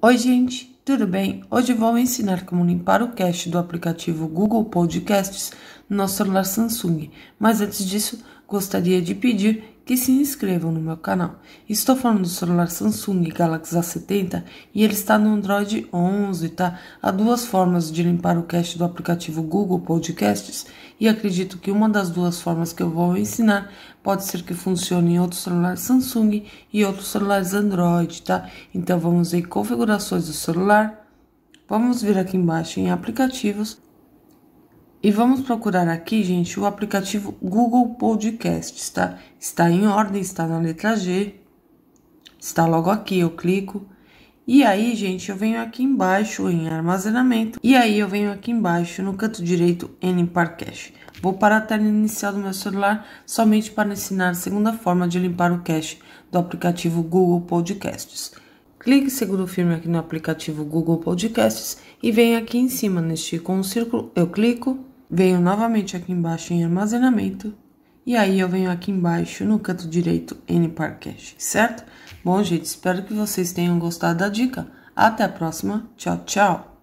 Oi, gente, tudo bem? Hoje vou ensinar como limpar o cache do aplicativo Google Podcasts no nosso celular Samsung. Mas antes disso, gostaria de pedir que se inscrevam no meu canal. Estou falando do celular Samsung Galaxy A70 e ele está no Android 11, tá? Há duas formas de limpar o cache do aplicativo Google Podcasts e acredito que uma das duas formas que eu vou ensinar pode ser que funcione em outros celulares Samsung e outros celulares Android, tá? Então vamos em configurações do celular. Vamos vir aqui embaixo em aplicativos e vamos procurar aqui, gente, o aplicativo Google Podcasts, tá? Está em ordem, está na letra G. Está logo aqui, eu clico. E aí, gente, eu venho aqui embaixo em armazenamento. E aí eu venho aqui embaixo no canto direito em limpar cache. Vou parar a tela inicial do meu celular somente para ensinar a segunda forma de limpar o cache do aplicativo Google Podcasts. Clique segundo firme aqui no aplicativo Google Podcasts e venha aqui em cima neste com um círculo, eu clico venho novamente aqui embaixo em armazenamento e aí eu venho aqui embaixo no canto direito N Park Cache, certo? Bom, gente, espero que vocês tenham gostado da dica. Até a próxima. Tchau, tchau.